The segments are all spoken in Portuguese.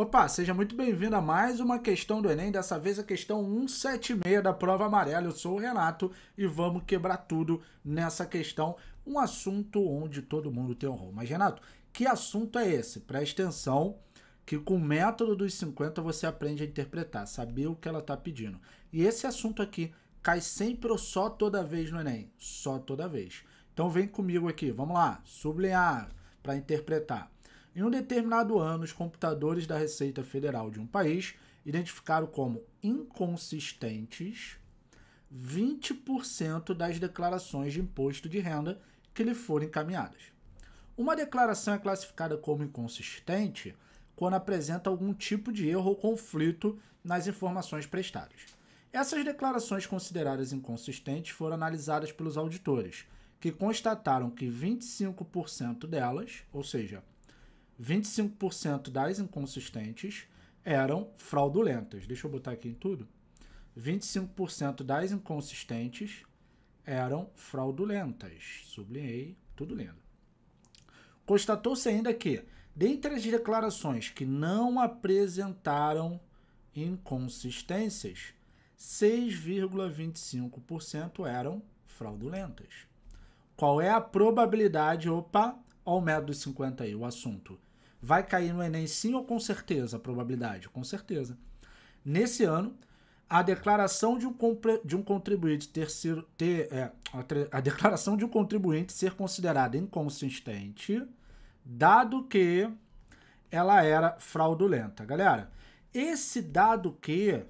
Opa, seja muito bem-vindo a mais uma questão do Enem, dessa vez a questão 176 da prova amarela. Eu sou o Renato e vamos quebrar tudo nessa questão, um assunto onde todo mundo tem horror. Mas, Renato, que assunto é esse? Presta atenção que com o método dos 50 você aprende a interpretar, saber o que ela está pedindo. E esse assunto aqui cai sempre ou só toda vez no Enem? Só toda vez. Então vem comigo aqui, vamos lá, sublinhar para interpretar. Em um determinado ano, os computadores da Receita Federal de um país identificaram como inconsistentes 20% das declarações de imposto de renda que lhe foram encaminhadas. Uma declaração é classificada como inconsistente quando apresenta algum tipo de erro ou conflito nas informações prestadas. Essas declarações consideradas inconsistentes foram analisadas pelos auditores, que constataram que 25% delas, ou seja, 25% das inconsistentes eram fraudulentas. Deixa eu botar aqui em tudo. 25% das inconsistentes eram fraudulentas. Sublinhei, tudo lindo. Constatou-se ainda que, dentre as declarações que não apresentaram inconsistências, 6,25% eram fraudulentas. Qual é a probabilidade? Opa, ao método 50 aí, o assunto Vai cair no Enem sim ou com certeza a probabilidade? Com certeza. Nesse ano, a declaração de um, de um contribuinte ter sido. Ter, é, a, a declaração de um contribuinte ser considerada inconsistente, dado que ela era fraudulenta. Galera, esse dado que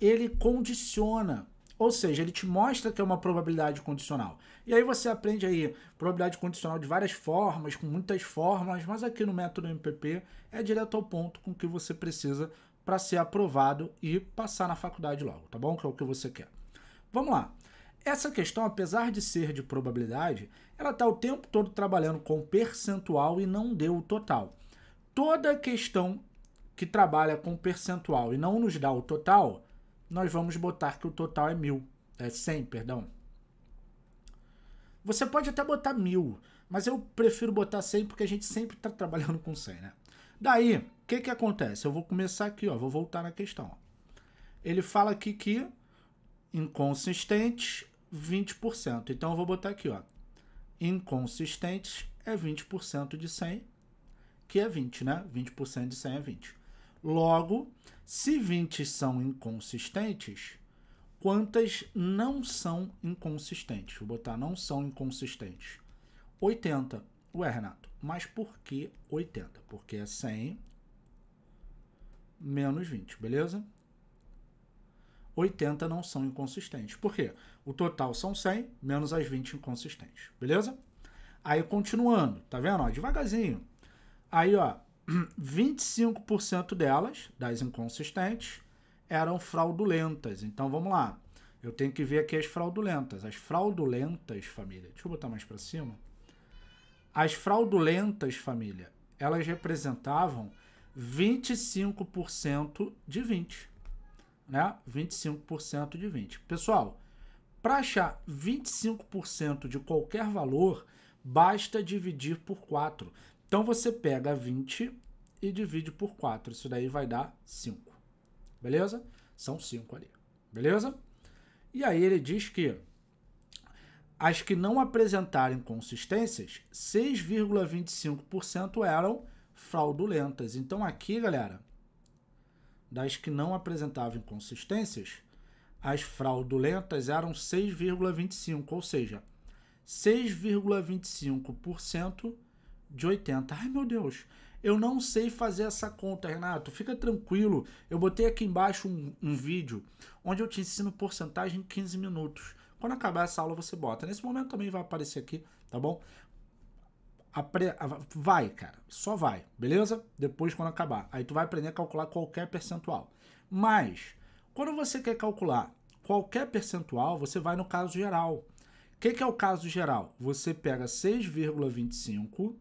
ele condiciona ou seja, ele te mostra que é uma probabilidade condicional. E aí você aprende aí probabilidade condicional de várias formas, com muitas formas, mas aqui no método MPP é direto ao ponto com que você precisa para ser aprovado e passar na faculdade logo, tá bom? Que é o que você quer. Vamos lá. Essa questão, apesar de ser de probabilidade, ela está o tempo todo trabalhando com percentual e não deu o total. Toda questão que trabalha com percentual e não nos dá o total, nós vamos botar que o total é mil, é 100, perdão. Você pode até botar mil, mas eu prefiro botar 100 porque a gente sempre está trabalhando com 100, né? Daí, o que que acontece? Eu vou começar aqui, ó, vou voltar na questão. Ele fala aqui que inconsistentes 20%. Então eu vou botar aqui, ó. Inconsistentes é 20% de 100, que é 20, né? 20% de 100 é 20. Logo, se 20 são inconsistentes, quantas não são inconsistentes? Vou botar não são inconsistentes. 80. Ué, Renato, mas por que 80? Porque é 100 menos 20, beleza? 80 não são inconsistentes. Por quê? O total são 100 menos as 20 inconsistentes, beleza? Aí continuando, tá vendo? Ó, devagarzinho. Aí, ó, 25% delas, das inconsistentes, eram fraudulentas. Então vamos lá. Eu tenho que ver aqui as fraudulentas. As fraudulentas, família. Deixa eu botar mais para cima. As fraudulentas, família, elas representavam 25% de 20. Né? 25% de 20. Pessoal, para achar 25% de qualquer valor, basta dividir por 4. Então você pega 20 e divide por 4. Isso daí vai dar 5. Beleza? São 5 ali. Beleza? E aí ele diz que as que não apresentarem consistências, 6,25% eram fraudulentas. Então aqui, galera, das que não apresentavam inconsistências, as fraudulentas eram 6,25, ou seja, 6,25% de 80. Ai, meu Deus. Eu não sei fazer essa conta, Renato. Fica tranquilo. Eu botei aqui embaixo um, um vídeo onde eu te ensino porcentagem em 15 minutos. Quando acabar essa aula, você bota. Nesse momento também vai aparecer aqui, tá bom? Apre... Vai, cara. Só vai, beleza? Depois, quando acabar. Aí tu vai aprender a calcular qualquer percentual. Mas, quando você quer calcular qualquer percentual, você vai no caso geral. O que, que é o caso geral? Você pega 6,25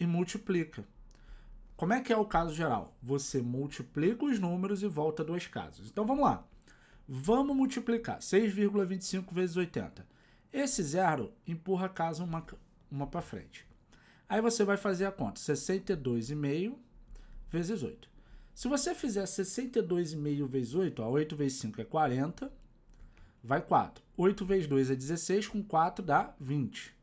e multiplica. Como é que é o caso geral? Você multiplica os números e volta duas casas. Então vamos lá. Vamos multiplicar 6,25 vezes 80. Esse zero empurra a casa uma, uma para frente. Aí você vai fazer a conta: 62,5 vezes 8. Se você fizer 62,5 vezes 8, ó, 8 vezes 5 é 40, vai 4. 8 vezes 2 é 16, com 4 dá 20.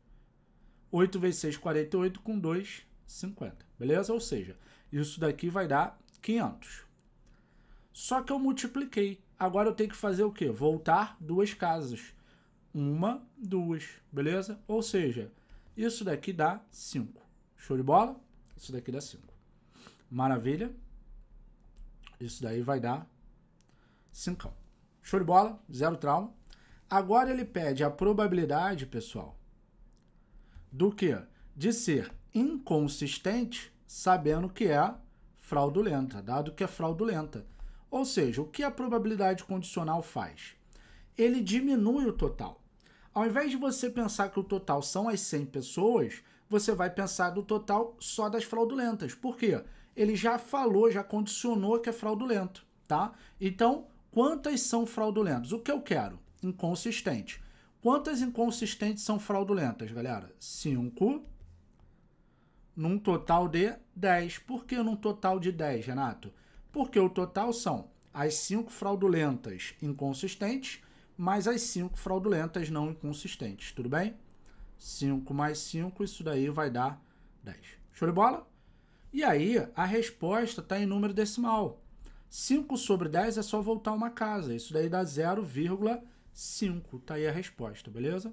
8 vezes 6, 48, com 2, 50, beleza? Ou seja, isso daqui vai dar 500. Só que eu multipliquei. Agora eu tenho que fazer o quê? Voltar duas casas. Uma, duas, beleza? Ou seja, isso daqui dá 5. Show de bola? Isso daqui dá 5. Maravilha. Isso daí vai dar 5. Show de bola, zero trauma. Agora ele pede a probabilidade, pessoal, do que? De ser inconsistente, sabendo que é fraudulenta, dado que é fraudulenta. Ou seja, o que a probabilidade condicional faz? Ele diminui o total. Ao invés de você pensar que o total são as 100 pessoas, você vai pensar do total só das fraudulentas. Por quê? Ele já falou, já condicionou que é fraudulento, tá? Então, quantas são fraudulentas? O que eu quero? Inconsistente. Quantas inconsistentes são fraudulentas, galera? 5 num total de 10. Por que num total de 10, Renato? Porque o total são as 5 fraudulentas inconsistentes mais as 5 fraudulentas não inconsistentes, tudo bem? 5 mais 5, isso daí vai dar 10. Show de bola? E aí, a resposta está em número decimal. 5 sobre 10 é só voltar uma casa. Isso daí dá 0,5. Está aí a resposta, beleza?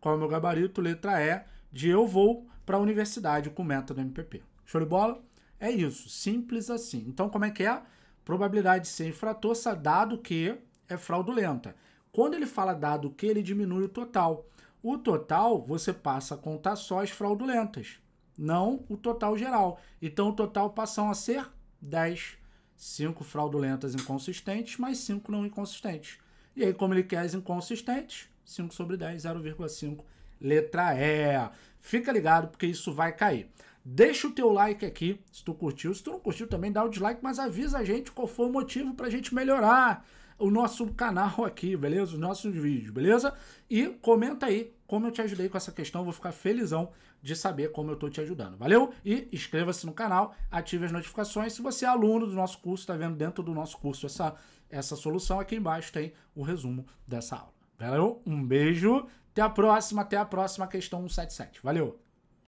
Qual é o meu gabarito? Letra E de eu vou para a universidade com meta do MPP. Show de bola? É isso, simples assim. Então, como é que é? Probabilidade de ser infrator, dado que é fraudulenta. Quando ele fala dado que, ele diminui o total. O total, você passa a contar só as fraudulentas, não o total geral. Então, o total passam a ser 10. 5 fraudulentas inconsistentes, mais 5 não inconsistentes. E aí, como ele quer as inconsistentes, 5 sobre 10, 0,5 letra E. Fica ligado porque isso vai cair. Deixa o teu like aqui se tu curtiu. Se tu não curtiu também dá o dislike, mas avisa a gente qual foi o motivo para a gente melhorar o nosso canal aqui, beleza? Os nossos vídeos, beleza? E comenta aí como eu te ajudei com essa questão. Vou ficar felizão de saber como eu estou te ajudando. Valeu? E inscreva-se no canal, ative as notificações. Se você é aluno do nosso curso, está vendo dentro do nosso curso essa, essa solução, aqui embaixo tem o resumo dessa aula. Valeu? Um beijo até a próxima, até a próxima questão 177. Valeu!